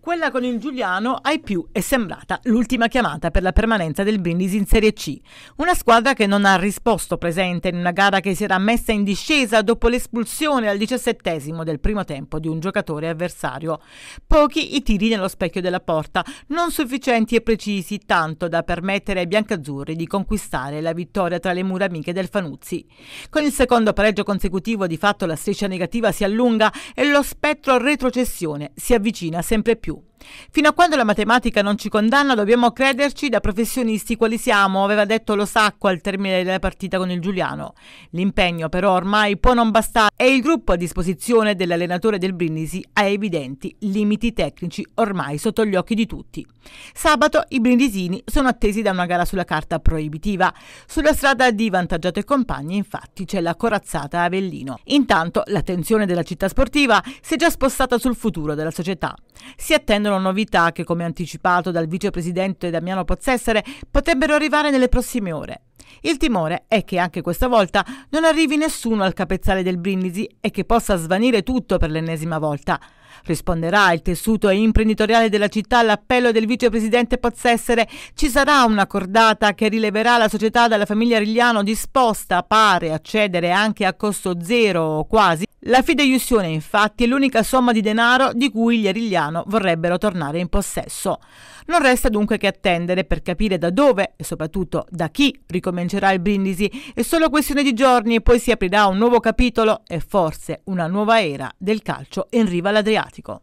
Quella con il Giuliano ai più è sembrata l'ultima chiamata per la permanenza del Brindisi in Serie C, una squadra che non ha risposto presente in una gara che si era messa in discesa dopo l'espulsione al diciassettesimo del primo tempo di un giocatore avversario. Pochi i tiri nello specchio della porta, non sufficienti e precisi tanto da permettere ai biancazzurri di conquistare la vittoria tra le mura amiche del Fanuzzi. Con il secondo pareggio consecutivo di fatto la striscia negativa si allunga e lo spettro retrocessione si avvicina sempre più più. Fino a quando la matematica non ci condanna dobbiamo crederci da professionisti quali siamo, aveva detto Lo Sacco al termine della partita con il Giuliano. L'impegno però ormai può non bastare e il gruppo a disposizione dell'allenatore del Brindisi ha evidenti limiti tecnici ormai sotto gli occhi di tutti. Sabato i brindisini sono attesi da una gara sulla carta proibitiva. Sulla strada di Vantaggiato e compagni infatti c'è la corazzata Avellino. Intanto l'attenzione della città sportiva si è già spostata sul futuro della società. Si attendono novità che, come anticipato dal vicepresidente Damiano Pozzessere, potrebbero arrivare nelle prossime ore. Il timore è che anche questa volta non arrivi nessuno al capezzale del Brindisi e che possa svanire tutto per l'ennesima volta. Risponderà il tessuto imprenditoriale della città all'appello del vicepresidente Pozzessere. Ci sarà una cordata che rileverà la società dalla famiglia Rigliano disposta, pare, a cedere anche a costo zero o quasi la fideiussione infatti è l'unica somma di denaro di cui gli Arigliano vorrebbero tornare in possesso. Non resta dunque che attendere per capire da dove e soprattutto da chi ricomincerà il Brindisi. È solo questione di giorni e poi si aprirà un nuovo capitolo e forse una nuova era del calcio in riva all'Adriatico.